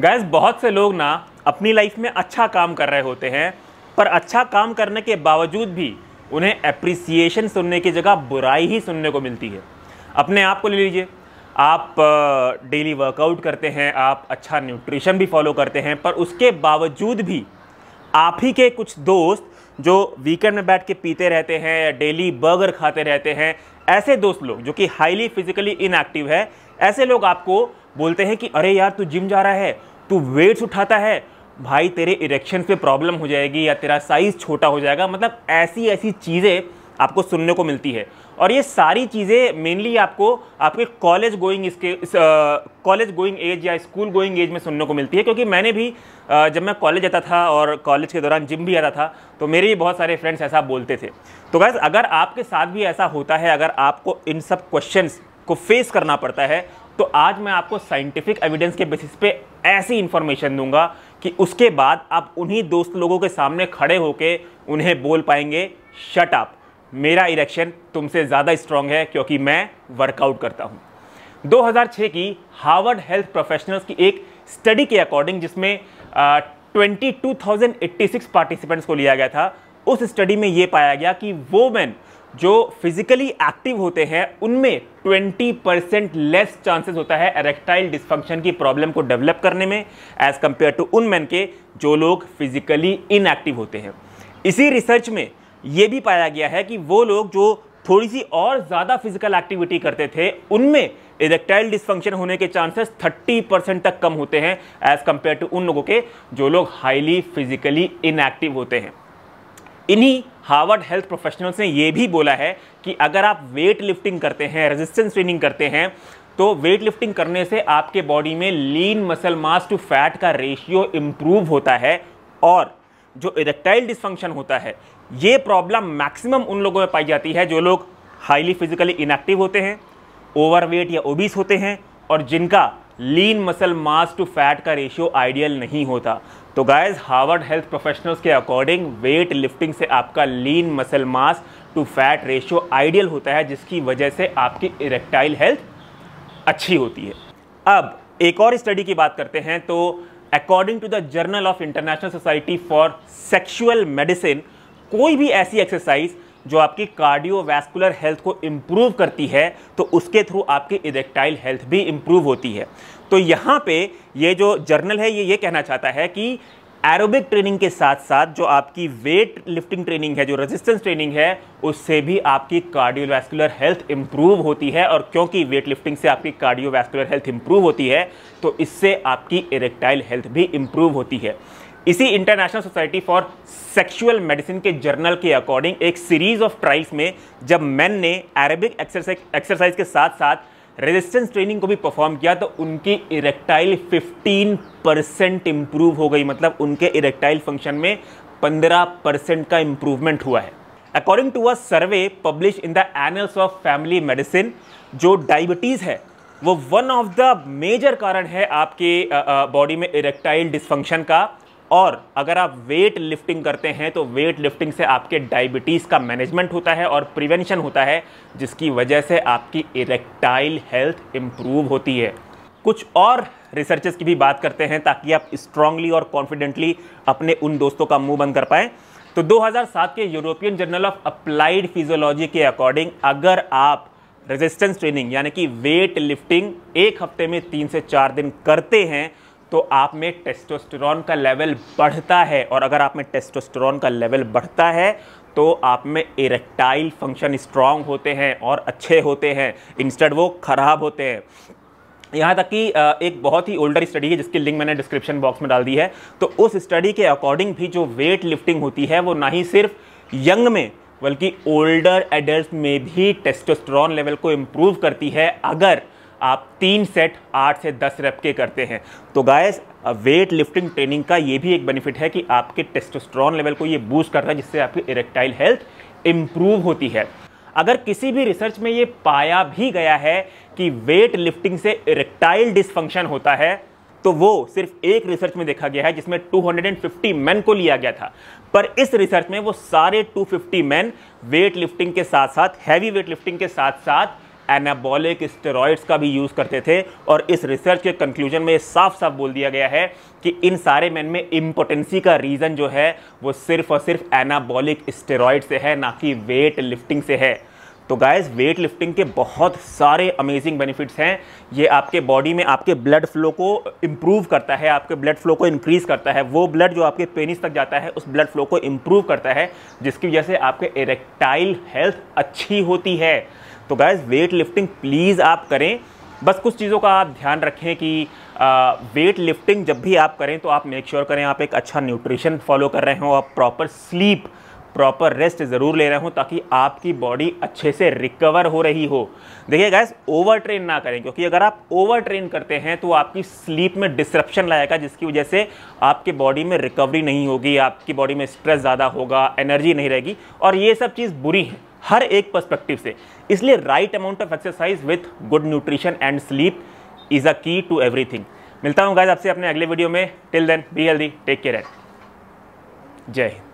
gas बहुत से लोग ना अपनी लाइफ में अच्छा काम कर रहे होते हैं पर अच्छा काम करने के बावजूद भी उन्हें अप्रिसिएशन सुनने की जगह बुराई ही सुनने को मिलती है अपने आप को ले लीजिए आप डेली वर्कआउट करते हैं आप अच्छा न्यूट्रिशन भी फॉलो करते हैं पर उसके बावजूद भी आप ही के कुछ दोस्त जो वीकेंड में बैठ के पीते रहते हैं या डेली बर्गर खाते रहते हैं ऐसे दोस्त लोग जो कि हाईली फिजिकली इनएक्टिव है ऐसे लोग आपको बोलते हैं कि अरे यार तू जिम जा रहा है तू वेट्स उठाता है भाई तेरे इरेक्शन पे प्रॉब्लम हो जाएगी या तेरा साइज़ छोटा हो जाएगा मतलब ऐसी ऐसी चीज़ें आपको सुनने को मिलती है और ये सारी चीज़ें मेनली आपको आपके कॉलेज गोइंग इसके कॉलेज गोइंग एज या स्कूल गोइंग एज में सुनने को मिलती है क्योंकि मैंने भी आ, जब मैं कॉलेज जाता था और कॉलेज के दौरान जिम भी आता था तो मेरे भी बहुत सारे फ्रेंड्स ऐसा बोलते थे तो गैस अगर आपके साथ भी ऐसा होता है अगर आपको इन सब क्वेश्चन को फेस करना पड़ता है तो आज मैं आपको साइंटिफिक एविडेंस के बेसिस पे ऐसी इन्फॉर्मेशन दूंगा कि उसके बाद आप उन्हीं दोस्त लोगों के सामने खड़े होकर उन्हें बोल पाएंगे शट अप मेरा इरेक्शन तुमसे ज़्यादा स्ट्रांग है क्योंकि मैं वर्कआउट करता हूँ 2006 की हार्वर्ड हेल्थ प्रोफेशनल्स की एक स्टडी के अकॉर्डिंग जिसमें ट्वेंटी uh, पार्टिसिपेंट्स को लिया गया था उस स्टडी में ये पाया गया कि वोमेन जो फिजिकली एक्टिव होते हैं उनमें 20 परसेंट लेस चांसेस होता है एरेक्टाइल डिस्फंक्शन की प्रॉब्लम को डेवलप करने में एज कंपेयर टू उन मैन के जो लोग फिजिकली इनएक्टिव होते हैं इसी रिसर्च में ये भी पाया गया है कि वो लोग जो थोड़ी सी और ज़्यादा फिजिकल एक्टिविटी करते थे उनमें इरेक्टाइल डिस्फंक्शन होने के चांसेस 30 परसेंट तक कम होते हैं एज कंपेयर टू उन लोगों के जो लोग हाईली फिजिकली इनएक्टिव होते हैं इन्हीं हार्वर्ड हेल्थ प्रोफेशनल्स ने यह भी बोला है कि अगर आप वेट लिफ्टिंग करते हैं रेजिस्टेंस ट्रेनिंग करते हैं तो वेट लिफ्टिंग करने से आपके बॉडी में lean muscle mass to fat का रेशियो इम्प्रूव होता है और जो इरेक्टाइल डिसफंक्शन होता है ये प्रॉब्लम मैक्सिमम उन लोगों में पाई जाती है जो लोग हाईली फिजिकली इनएक्टिव होते हैं ओवरवेट या ओबीस होते हैं और जिनका lean muscle mass to fat का रेशियो आइडियल नहीं होता तो गाइज हार्वर्ड हेल्थ प्रोफेशनल्स के अकॉर्डिंग वेट लिफ्टिंग से आपका lean muscle mass to fat ratio ideal होता है जिसकी वजह से आपकी इरेक्टाइल हेल्थ अच्छी होती है अब एक और स्टडी की बात करते हैं तो according to the journal of international society for sexual medicine कोई भी ऐसी एक्सरसाइज जो आपकी कार्डियोवैस्कुलर हेल्थ को इम्प्रूव करती है तो उसके थ्रू आपकी इरेक्टाइल हेल्थ भी इम्प्रूव होती है तो यहाँ पे ये जो जर्नल है ये ये कहना चाहता है कि एरोबिक ट्रेनिंग के साथ साथ जो आपकी वेट लिफ्टिंग ट्रेनिंग है जो रेजिस्टेंस ट्रेनिंग है उससे भी आपकी कार्डियोवैस्कुलर हेल्थ इम्प्रूव होती है और क्योंकि वेट लिफ्टिंग से आपकी कार्डियोवैस्कुलर हेल्थ इंप्रूव होती है तो इससे आपकी इरेक्टाइल हेल्थ भी इम्प्रूव होती है इसी international society for sexual medicine के जर्नल के अकॉर्डिंग एक सीरीज ऑफ ट्रायल्स में जब मैन ने अरेबिक एक्सरसाइज के साथ साथ रेजिस्टेंस ट्रेनिंग को भी परफॉर्म किया तो उनकी इरेक्टाइल 15 परसेंट इम्प्रूव हो गई मतलब उनके इरेक्टाइल फंक्शन में 15 परसेंट का इम्प्रूवमेंट हुआ है according to a survey publish in the annals of family medicine जो डायबिटीज़ है वो वन ऑफ द मेजर कारण है आपके बॉडी में इरेक्टाइल डिस्फंक्शन का और अगर आप वेट लिफ्टिंग करते हैं तो वेट लिफ्टिंग से आपके डायबिटीज़ का मैनेजमेंट होता है और प्रिवेंशन होता है जिसकी वजह से आपकी इरेक्टाइल हेल्थ इम्प्रूव होती है कुछ और रिसर्चेस की भी बात करते हैं ताकि आप स्ट्रांगली और कॉन्फिडेंटली अपने उन दोस्तों का मुंह बंद कर पाएँ तो 2007 के European journal of applied physiology के अकॉर्डिंग अगर आप रेजिस्टेंस ट्रेनिंग यानी कि वेट लिफ्टिंग एक हफ्ते में तीन से चार दिन करते हैं तो आप में टेस्टोस्टेरोन का लेवल बढ़ता है और अगर आप में टेस्टोस्टेरॉन का लेवल बढ़ता है तो आप में इरेक्टाइल फंक्शन स्ट्रांग होते हैं और अच्छे होते हैं इंस्टेड वो खराब होते हैं यहाँ तक कि एक बहुत ही ओल्डर स्टडी है जिसकी लिंक मैंने डिस्क्रिप्शन बॉक्स में डाल दी है तो उस स्टडी के अकॉर्डिंग भी जो वेट लिफ्टिंग होती है वो ना ही सिर्फ यंग में बल्कि ओल्डर एडल्ट में भी टेस्टोस्टेरोन लेवल को इम्प्रूव करती है अगर आप तीन सेट आठ से दस रेप के करते हैं तो गायस वेट लिफ्टिंग ट्रेनिंग का ये भी एक बेनिफिट है कि आपके टेस्टोस्ट्रॉन लेवल को ये बूस्ट कर रहा है जिससे आपकी इरेक्टाइल हेल्थ इम्प्रूव होती है अगर किसी भी रिसर्च में ये पाया भी गया है कि वेट लिफ्टिंग से इरेक्टाइल डिसफंक्शन होता है तो वो सिर्फ एक रिसर्च में देखा गया है जिसमें 250 मेन को लिया गया था पर इस रिसर्च में वो सारे 250 मेन वेट लिफ्टिंग के साथ साथ हैवी वेट लिफ्टिंग के साथ साथ एनाबॉलिक स्टेरॉइड्स का भी यूज़ करते थे और इस रिसर्च के कंक्लूजन में साफ साफ बोल दिया गया है कि इन सारे मैन में इम्पोटेंसी का रीज़न जो है वो सिर्फ और सिर्फ एनाबॉलिक स्टेरॉइड से है ना कि वेट लिफ्टिंग से है तो गाइस वेट लिफ्टिंग के बहुत सारे अमेजिंग बेनिफिट्स हैं ये आपके बॉडी में आपके ब्लड फ्लो को इम्प्रूव करता है आपके ब्लड फ्लो को इंक्रीज़ करता है वो ब्लड जो आपके पेनिस तक जाता है उस ब्लड फ्लो को इम्प्रूव करता है जिसकी वजह से आपके इरेक्टाइल हेल्थ अच्छी होती है तो गैस वेट लिफ्टिंग प्लीज़ आप करें बस कुछ चीज़ों का आप ध्यान रखें कि आ, वेट लिफ्टिंग जब भी आप करें तो आप मेक श्योर sure करें आप एक अच्छा न्यूट्रिशन फॉलो कर रहे हो आप प्रॉपर स्लीप प्रॉपर रेस्ट ज़रूर ले रहे हो ताकि आपकी बॉडी अच्छे से रिकवर हो रही हो देखिए गैस ओवर ट्रेन ना करें क्योंकि अगर आप ओवर ट्रेन करते हैं तो आपकी स्लीप में डिस्ट्रप्शन लाएगा जिसकी वजह से आपके बॉडी में रिकवरी नहीं होगी आपकी बॉडी में स्ट्रेस ज़्यादा होगा एनर्जी नहीं रहेगी और ये सब चीज़ बुरी है हर एक पर्सपेक्टिव से इसलिए right amount of exercise with good nutrition and sleep is a key to everything मिलता हूँ गाइज आपसे अपने अगले वीडियो में till then be healthy take care and Jai Hind